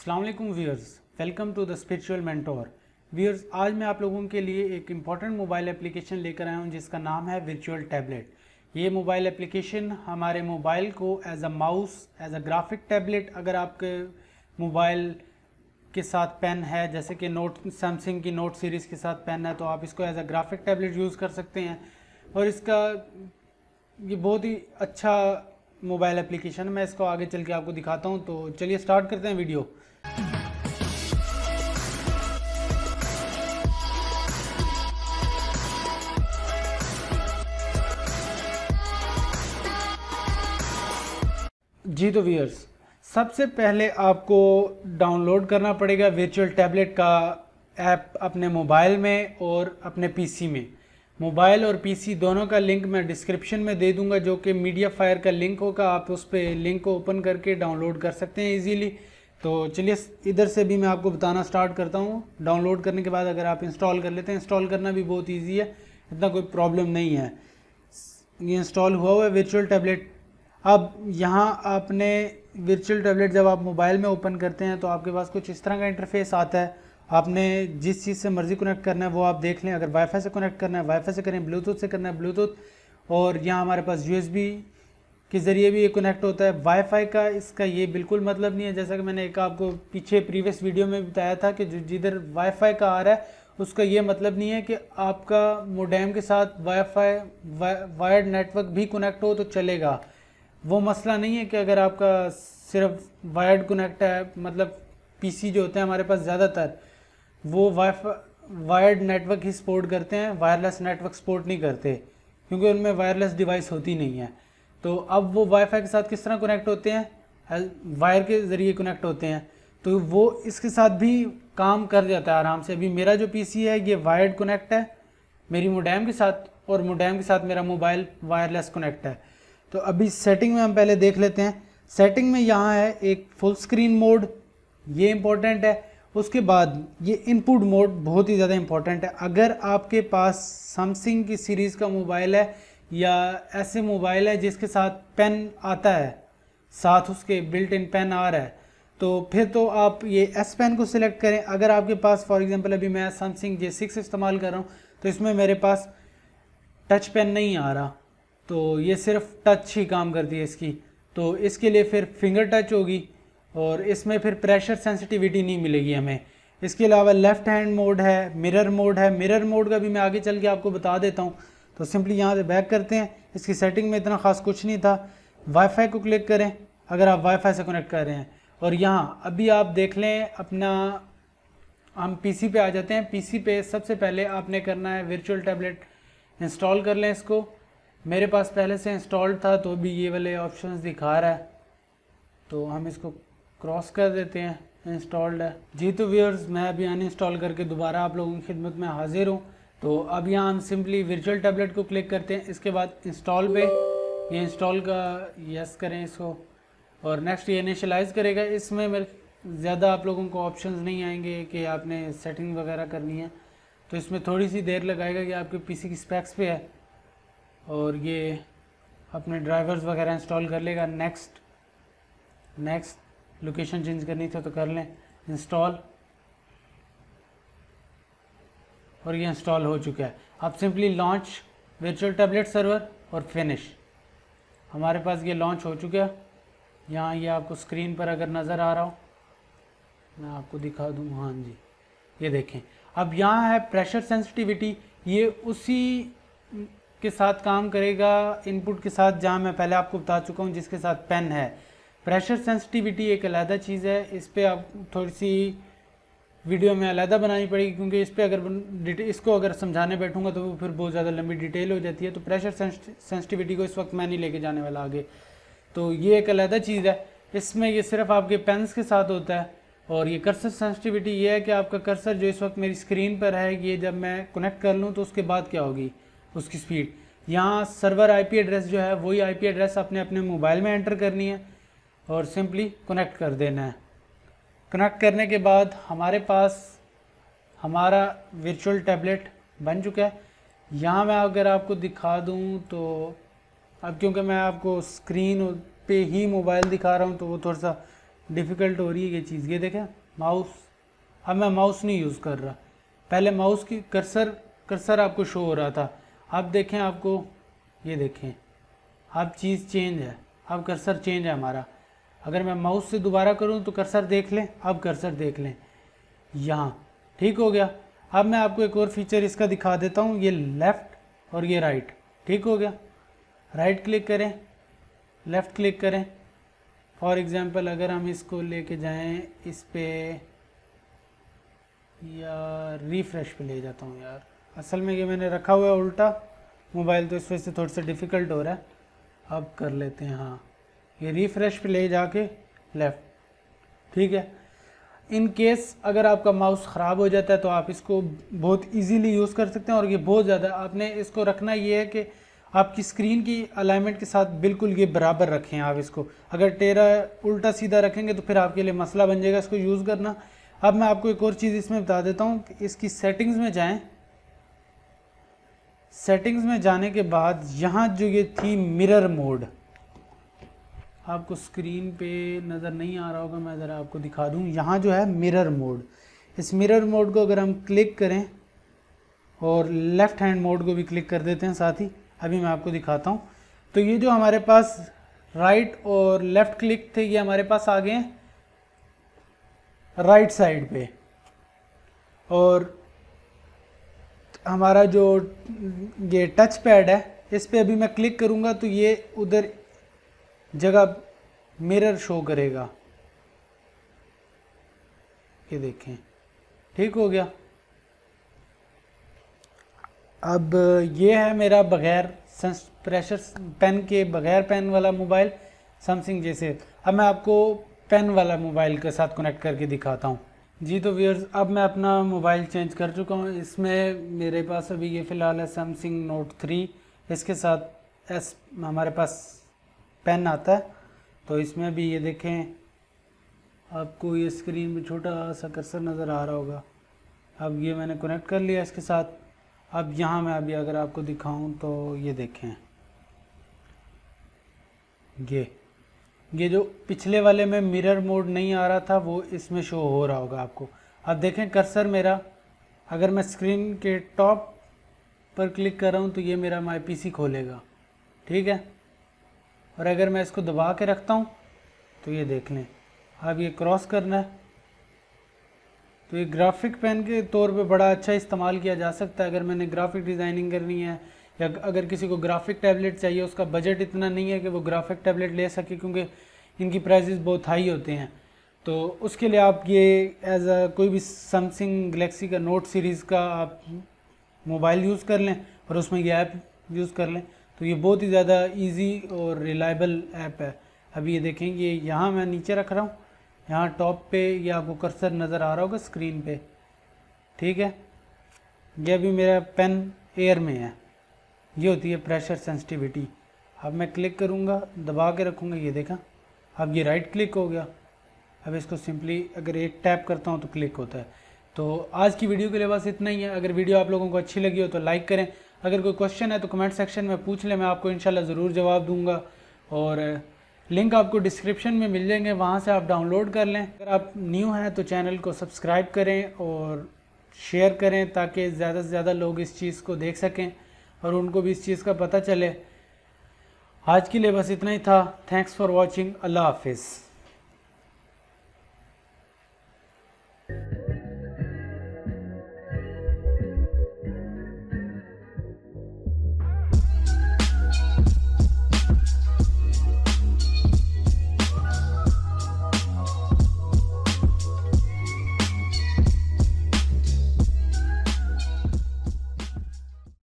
अल्लाम viewers welcome to the spiritual mentor viewers आज मैं आप लोगों के लिए एक इम्पॉर्टेंट मोबाइल एप्लीकेशन लेकर आया हूँ जिसका नाम है वर्चुअल टैबलेट ये मोबाइल एप्लीकेशन हमारे मोबाइल को as a mouse as a graphic tablet अगर आपके मोबाइल के साथ पेन है जैसे कि नोट सैमसंग की नोट सीरीज़ के साथ पेन है तो आप इसको as a graphic tablet use कर सकते हैं और इसका ये बहुत ही अच्छा मोबाइल एप्लीकेशन मैं इसको आगे चल के आपको दिखाता हूँ तो चलिए स्टार्ट करते हैं वीडियो जी तो वीयर्स सबसे पहले आपको डाउनलोड करना पड़ेगा वर्चुअल टैबलेट का ऐप अपने मोबाइल में और अपने पीसी में मोबाइल और पीसी दोनों का लिंक मैं डिस्क्रिप्शन में दे दूंगा जो कि मीडिया फायर का लिंक होगा आप उस पर लिंक को ओपन करके डाउनलोड कर सकते हैं इजीली तो चलिए इधर से भी मैं आपको बताना स्टार्ट करता हूँ डाउनलोड करने के बाद अगर आप इंस्टॉल कर लेते हैं इंस्टॉल करना भी बहुत ईजी है इतना कोई प्रॉब्लम नहीं है ये इंस्टॉल हुआ हुआ है वर्चुअल टैबलेट अब यहाँ आपने वर्चुअल टैबलेट जब आप मोबाइल में ओपन करते हैं तो आपके पास कुछ इस तरह का इंटरफेस आता है आपने जिस चीज़ से मर्ज़ी कनेक्ट करना है वो आप देख लें अगर वाईफाई से कनेक्ट करना है वाईफाई से करें ब्लूटूथ से करना है ब्लूटूथ और यहाँ हमारे पास यू के ज़रिए भी ये कनेक्ट होता है वाईफाई का इसका ये बिल्कुल मतलब नहीं है जैसा कि मैंने एक आपको पीछे प्रीवियस वीडियो में बताया था कि जो जिधर वाईफाई का आ रहा है उसका ये मतलब नहीं है कि आपका मोडेम के साथ वाईफाई वायर्ड नेटवर्क भी कनेक्ट हो तो चलेगा वो मसला नहीं है कि अगर आपका सिर्फ वायर्ड कनेक्ट है मतलब पीसी जो होते हैं हमारे पास ज़्यादातर वो वाई वायर्ड नेटवर्क ही सपोर्ट करते हैं वायरलेस नेटवर्क सपोर्ट नहीं करते क्योंकि उनमें वायरलेस डिवाइस होती नहीं है तो अब वो वाईफाई के साथ किस तरह कनेक्ट होते हैं वायर के ज़रिए कनेक्ट होते हैं तो वो इसके साथ भी काम कर जाता है आराम से अभी मेरा जो पीसी है ये वायर्ड कनेक्ट है मेरी मोडैम के साथ और मोडैम के साथ मेरा मोबाइल वायरलेस कनेक्ट है तो अभी सेटिंग में हम पहले देख लेते हैं सेटिंग में यहाँ है एक फुल स्क्रीन मोड ये इम्पोर्टेंट है उसके बाद ये इनपुट मोड बहुत ही ज़्यादा इम्पॉर्टेंट है अगर आपके पास सैमसंग की सीरीज़ का मोबाइल है या ऐसे मोबाइल है जिसके साथ पेन आता है साथ उसके बिल्ट इन पेन आ रहा है तो फिर तो आप ये एस पेन को सिलेक्ट करें अगर आपके पास फॉर एग्जांपल अभी मैं सैमसंग जे सिक्स इस्तेमाल कर रहा हूँ तो इसमें मेरे पास टच पेन नहीं आ रहा तो ये सिर्फ टच ही काम करती है इसकी तो इसके लिए फिर फिंगर टच होगी और इसमें फिर प्रेशर सेंसिटिविटी नहीं मिलेगी हमें इसके अलावा लेफ़्ट हैंड मोड है मिरर मोड है मिरर मोड का भी मैं आगे चल के आपको बता देता हूँ तो सिंपली यहाँ से बैक करते हैं इसकी सेटिंग में इतना ख़ास कुछ नहीं था वाईफाई को क्लिक करें अगर आप वाईफाई से कनेक्ट कर रहे हैं और यहाँ अभी आप देख लें अपना हम पीसी पे आ जाते हैं पीसी पे सबसे पहले आपने करना है वर्चुअल टैबलेट इंस्टॉल कर लें इसको मेरे पास पहले से इंस्टॉल्ड था तो भी ये वाले ऑप्शन दिखा रहा है तो हम इसको क्रॉस कर देते हैं इंस्टॉल्ड है जी तो व्यूअर्स मैं अभी अन इंस्टॉल करके दोबारा आप लोगों की खिदमत में हाजिर हूँ तो अब यहाँ हम सिंपली वर्चुअल टैबलेट को क्लिक करते हैं इसके बाद इंस्टॉल पे ये इंस्टॉल का यस करें इसको और नेक्स्ट ये इनिशलाइज़ करेगा इसमें मेरे ज़्यादा आप लोगों को ऑप्शन नहीं आएंगे कि आपने सेटिंग वगैरह करनी है तो इसमें थोड़ी सी देर लगाएगा कि आपके पी की स्पैक्स पे है और ये अपने ड्राइवर्स वगैरह इंस्टॉल कर लेगा नेक्स्ट नेक्स्ट लोकेशन चेंज करनी थी तो कर लें इंस्टॉल और ये इंस्टॉल हो चुका है अब simply launch virtual tablet server और फिनिश हमारे पास ये लॉन्च हो चुका है यहाँ ये आपको स्क्रीन पर अगर नज़र आ रहा हो मैं आपको दिखा दूँ हाँ जी ये देखें अब यहाँ है प्रेशर सेंसिटिविटी ये उसी के साथ काम करेगा इनपुट के साथ जहाँ मैं पहले आपको बता चुका हूँ जिसके साथ पेन है प्रेशर सेंसिटिविटी एक अलहदा चीज़ है इस पर आप थोड़ी सी वीडियो में अलहदा बनानी पड़ेगी क्योंकि इस पर अगर इसको अगर समझाने बैठूंगा तो वो फिर बहुत ज़्यादा लंबी डिटेल हो जाती है तो प्रेशर सेंसिटिविटी को इस वक्त मैं नहीं लेके जाने वाला आगे तो ये एक अलहदा चीज़ है इसमें ये सिर्फ आपके पेंस के साथ होता है और ये कर्सर सेंसिटिविटी ये है कि आपका कर्सर जो इस वक्त मेरी स्क्रीन पर है ये जब मैं कनेक्ट कर लूँ तो उसके बाद क्या होगी उसकी स्पीड यहाँ सर्वर आईपी एड्रेस जो है वही आईपी एड्रेस आपने अपने मोबाइल में एंटर करनी है और सिंपली कनेक्ट कर देना है कनेक्ट करने के बाद हमारे पास हमारा वर्चुअल टैबलेट बन चुका है यहाँ मैं अगर आपको दिखा दूँ तो अब क्योंकि मैं आपको स्क्रीन पे ही मोबाइल दिखा रहा हूँ तो वो थोड़ा सा डिफ़िकल्ट हो रही है ये चीज़ ये देखें माउस अब मैं माउस नहीं यूज़ कर रहा पहले माउस की कर्सर कर्सर आपको शो हो रहा था अब देखें आपको ये देखें अब चीज़ चेंज है अब कर्सर चेंज है हमारा अगर मैं माउस से दोबारा करूं तो कर्सर देख लें अब कर्सर देख लें यहाँ ठीक हो गया अब मैं आपको एक और फीचर इसका दिखा देता हूँ ये लेफ़्ट और ये राइट ठीक हो गया राइट क्लिक करें लेफ़्ट क्लिक करें फॉर एग्ज़ाम्पल अगर हम इसको लेके जाएं इस पर या रिफ़्रेश पे ले जाता हूँ यार असल में ये मैंने रखा हुआ है उल्टा मोबाइल तो इस वजह से थोड़ा सा डिफ़िकल्ट हो रहा है अब कर लेते हैं हाँ ये रिफ़्रेश पे ले जाके लेफ़्ट ठीक है इन केस अगर आपका माउस ख़राब हो जाता है तो आप इसको बहुत इजीली यूज़ कर सकते हैं और ये बहुत ज़्यादा आपने इसको रखना ये है कि आपकी स्क्रीन की अलाइनमेंट के साथ बिल्कुल ये बराबर रखें आप इसको अगर टेरा उल्टा सीधा रखेंगे तो फिर आपके लिए मसला बन जाएगा इसको यूज़ करना अब मैं आपको एक और चीज़ इसमें बता देता हूँ इसकी सेटिंग्स में जाएँ सेटिंग्स में जाने के बाद यहाँ जो ये थी मिरर मोड आपको स्क्रीन पे नज़र नहीं आ रहा होगा मैं ज़रा आपको दिखा दूँ यहाँ जो है मिरर मोड इस मिरर मोड को अगर हम क्लिक करें और लेफ़्ट हैंड मोड को भी क्लिक कर देते हैं साथ ही अभी मैं आपको दिखाता हूँ तो ये जो हमारे पास राइट और लेफ़्ट क्लिक थे ये हमारे पास आ गए राइट साइड पे और हमारा जो ये टच पैड है इस पर अभी मैं क्लिक करूँगा तो ये उधर जगह मिरर शो करेगा ये देखें ठीक हो गया अब ये है मेरा बगैर प्रेशर पेन के बगैर पेन वाला मोबाइल सैमसंग जैसे अब मैं आपको पेन वाला मोबाइल के साथ कनेक्ट करके दिखाता हूँ जी तो व्यूअर्स अब मैं अपना मोबाइल चेंज कर चुका हूँ इसमें मेरे पास अभी ये फ़िलहाल है सैमसंग नोट थ्री इसके साथ एस हमारे पास पेन आता है तो इसमें भी ये देखें आपको ये स्क्रीन में छोटा सा कर्सर नज़र आ रहा होगा अब ये मैंने कनेक्ट कर लिया इसके साथ अब यहाँ मैं अभी अगर आपको दिखाऊँ तो ये देखें ये ये जो पिछले वाले में मिरर मोड नहीं आ रहा था वो इसमें शो हो रहा होगा आपको अब देखें कर्सर मेरा अगर मैं स्क्रीन के टॉप पर क्लिक कर रहा हूँ तो ये मेरा माई पी खोलेगा ठीक है और अगर मैं इसको दबा के रखता हूँ तो ये देख लें अब ये क्रॉस करना है तो ये ग्राफिक पेन के तौर पे बड़ा अच्छा इस्तेमाल किया जा सकता है अगर मैंने ग्राफिक डिज़ाइनिंग करनी है या अगर किसी को ग्राफिक टैबलेट चाहिए उसका बजट इतना नहीं है कि वो ग्राफिक टैबलेट ले सके क्योंकि इनकी प्राइजेस बहुत हाई होते हैं तो उसके लिए आप ये एज अ कोई भी सैमसंग गलेक्सी का नोट सीरीज़ का आप मोबाइल यूज़ कर लें और उसमें ये ऐप यूज़ कर लें तो ये बहुत ही ज़्यादा ईजी और रिलायबल ऐप है अभी ये देखें ये यहाँ मैं नीचे रख रहा हूँ यहाँ टॉप पे या आपको कर्सर नज़र आ रहा होगा स्क्रीन पे ठीक है यह अभी मेरा पेन एयर में है ये होती है प्रेशर सेंसिटिविटी अब मैं क्लिक करूँगा दबा के रखूँगा ये देखा अब ये राइट क्लिक हो गया अब इसको सिंपली अगर एक टैप करता हूँ तो क्लिक होता है तो आज की वीडियो के लिए बस इतना ही है अगर वीडियो आप लोगों को अच्छी लगी हो तो लाइक करें अगर कोई क्वेश्चन है तो कमेंट सेक्शन में पूछ लें मैं आपको इंशाल्लाह ज़रूर जवाब दूंगा और लिंक आपको डिस्क्रिप्शन में मिल जाएंगे वहाँ से आप डाउनलोड कर लें अगर आप न्यू हैं तो चैनल को सब्सक्राइब करें और शेयर करें ताकि ज़्यादा से ज़्यादा लोग इस चीज़ को देख सकें और उनको भी इस चीज़ का पता चले आज के लिए बस इतना ही था थैंक्स फॉर वॉचिंग अल्लाह हाफिज़